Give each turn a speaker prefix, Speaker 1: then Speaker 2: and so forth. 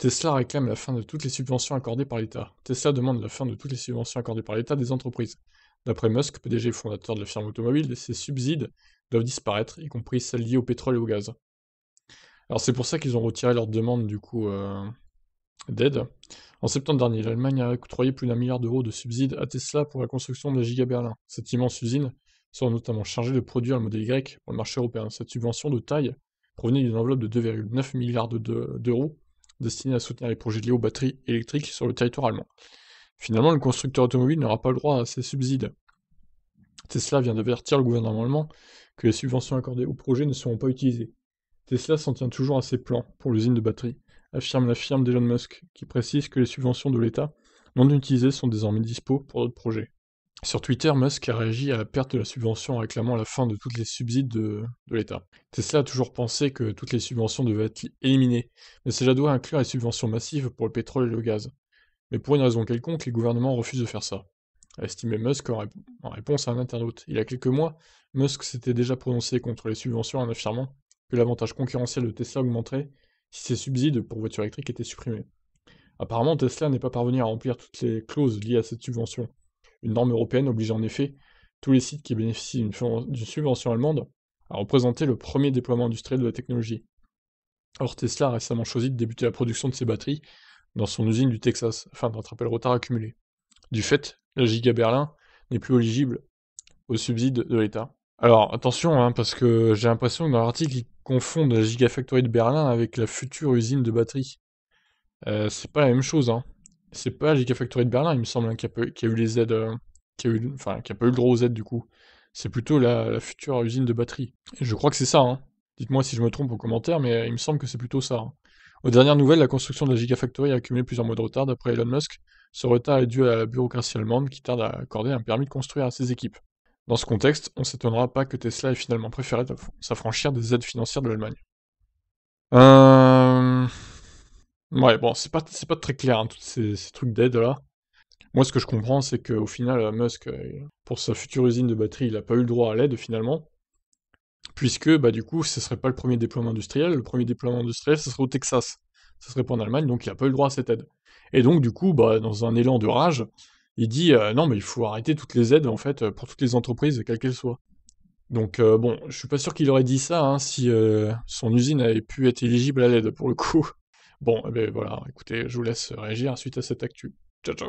Speaker 1: Tesla réclame la fin de toutes les subventions accordées par l'État. Tesla demande la fin de toutes les subventions accordées par l'État des entreprises. D'après Musk, PDG fondateur de la firme automobile, ces subsides doivent disparaître, y compris celles liées au pétrole et au gaz. Alors c'est pour ça qu'ils ont retiré leur demande du coup euh, d'aide. En septembre dernier, l'Allemagne a octroyé plus d'un milliard d'euros de subsides à Tesla pour la construction de la Giga Berlin. Cette immense usine sera notamment chargée de produire le modèle Y pour le marché européen. Cette subvention de taille provenait d'une enveloppe de 2,9 milliards d'euros destiné à soutenir les projets liés aux batteries électriques sur le territoire allemand. Finalement, le constructeur automobile n'aura pas le droit à ces subsides. Tesla vient d'avertir le gouvernement allemand que les subventions accordées au projet ne seront pas utilisées. Tesla s'en tient toujours à ses plans pour l'usine de batterie, affirme la firme d'Elon Musk, qui précise que les subventions de l'État non utilisées sont désormais dispo pour d'autres projets. Sur Twitter, Musk a réagi à la perte de la subvention en réclamant la fin de toutes les subsides de, l'État. Tesla a toujours pensé que toutes les subventions devaient être éliminées, mais cela doit inclure les subventions massives pour le pétrole et le gaz. Mais pour une raison quelconque, les gouvernements refusent de faire ça, a estimé Musk en, réponse à un internaute. Il y a quelques mois, Musk s'était déjà prononcé contre les subventions en affirmant que l'avantage concurrentiel de Tesla augmenterait si ses subsides pour voitures électriques étaient supprimés. Apparemment, Tesla n'est pas parvenu à remplir toutes les clauses liées à cette subvention. Une norme européenne oblige en effet tous les sites qui bénéficient d'une subvention allemande à représenter le premier déploiement industriel de la technologie. Or, Tesla a récemment choisi de débuter la production de ses batteries dans son usine du Texas afin de rattraper le retard accumulé. Du fait, la Giga Berlin n'est plus éligible au subside de l'État. Alors attention, hein, parce que j'ai l'impression que dans l'article, ils confondent la Gigafactory de Berlin avec la future usine de batteries. Euh, c'est pas la même chose. Hein c'est pas la Gigafactory de Berlin, il me semble, hein, qui, a, eu les aides, euh, qui a eu, enfin, qui a pas eu le droit aux aides du coup. C'est plutôt la, future usine de batterie. je crois que c'est ça. Hein. Dites-moi si je me trompe aux commentaire, mais euh, il me semble que c'est plutôt ça. Hein. Aux dernières nouvelles, la construction de la Gigafactory a accumulé plusieurs mois de retard d'après Elon Musk. Ce retard est dû à la bureaucratie allemande qui tarde à accorder un permis de construire à ses équipes. Dans ce contexte, on s'étonnera pas que Tesla ait finalement préféré s'affranchir des aides financières de l'Allemagne. Euh, Ouais, bon, c'est pas, très clair, hein, tous ces, trucs d'aide là. Moi, ce que je comprends, c'est qu'au final, euh, Musk, euh, pour sa future usine de batterie, il n'a pas eu le droit à l'aide finalement. Puisque, bah, du coup, ce serait pas le premier déploiement industriel. Le premier déploiement industriel, ce serait au Texas. Ce serait pas en Allemagne, donc il n'a pas eu le droit à cette aide. Et donc, du coup, bah, dans un élan de rage, il dit euh, non, mais il faut arrêter toutes les aides, en fait, pour toutes les entreprises, quelles qu'elles soient. Donc, bon, je suis pas sûr qu'il aurait dit ça hein, si son usine avait pu être éligible à l'aide, pour le coup. Bon, eh ben, voilà, écoutez, je vous laisse réagir suite à cette actu. Ciao, ciao